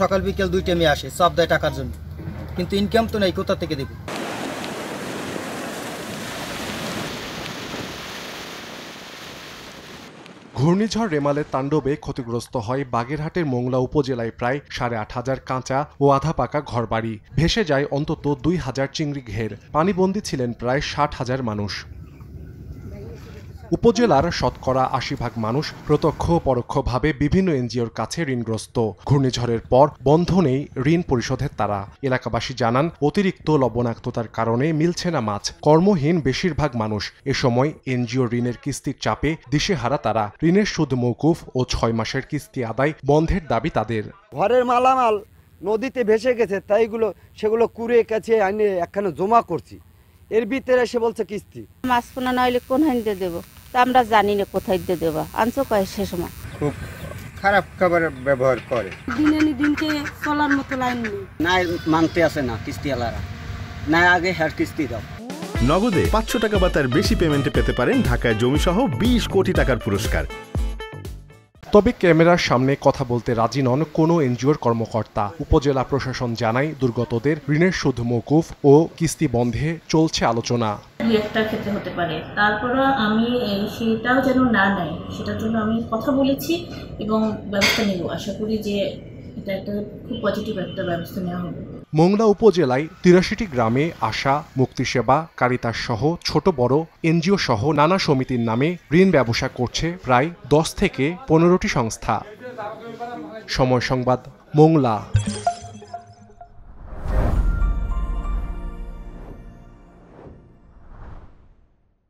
সকাল বিকেল দুই টাইমে আসে সব দেয় টাকার জন্য কিন্তু ইনকাম তো নেই কোথা থেকে দেবে ঘূর্ণিঝড় রেমালের তাণ্ডবে ক্ষতিগ্রস্ত হয় বাগেরহাটের মোংলা উপজেলায় প্রায় সাড়ে আট হাজার কাঁচা ও আধা পাকা ঘরবাড়ি ভেসে যায় অন্তত দুই হাজার চিংড়ি ঘের পানিবন্দী ছিলেন প্রায় ষাট হাজার মানুষ উপজেলার শতকরা আশি ভাগ মানুষ প্রত্যক্ষ পরোক্ষভাবে বিভিন্ন এনজিওর কাছে ঋণগ্রস্ত ঘূর্ণিঝড়ের পর বন্ধ নেই ঋণ পরিশোধের তারা এলাকাবাসী জানান অতিরিক্ত লবণাক্ততার কারণে মিলছে না মাছ কর্মহীন বেশিরভাগ মানুষ এ সময় এনজিও ঋণের কিস্তির চাপে দিশেহারা তারা ঋণের সুদ মৌকুফ ও ছয় মাসের কিস্তি আদায় বন্ধের দাবি তাদের ঘরের মালামাল নদীতে ভেসে গেছে তাইগুলো সেগুলো কুড়ে কাছে আইনে একখানে জমা করছি এর ভিতরে সে বলছে কিস্তি মাছ পোনা নাইলে কোন হাইন্দে দেবো তা আমরা জানি না কোথায় দিয়ে দেবা আনছো কয় সে সময় খুব খারাপ খাবার ব্যবহার করে দিনে দিনকে চলার মতো লাইন না মানতে আসে না কিস্তি আলারা না আগে হেয়ার কিস্তি দাও নগদে পাঁচশো টাকা বা তার বেশি পেমেন্টে পেতে পারেন ঢাকায় জমিসহ বিশ কোটি টাকার পুরস্কার তবে ক্যামেরার সামনে কথা বলতে রাজি নন কোনো এনজিওর কর্মকর্তা উপজেলা প্রশাসন জানায় দুর্গতদের ঋণের সুদ মৌকুফ ও কিস্তি বন্ধে চলছে আলোচনা দুই একটার ক্ষেত্রে হতে পারে তারপরও আমি সেটাও যেন না নেয় সেটার জন্য আমি কথা বলেছি এবং ব্যবস্থা নেব আশা করি যে এটা একটা খুব পজিটিভ একটা ব্যবস্থা নেওয়া হবে মোংলা উপজেলায় তিরাশিটি গ্রামে আশা মুক্তিসেবা কারিতাস সহ ছোট বড় এনজিও সহ নানা সমিতির নামে ঋণ ব্যবসা করছে প্রায় দশ থেকে পনেরোটি সংস্থা সময় সংবাদ মোংলা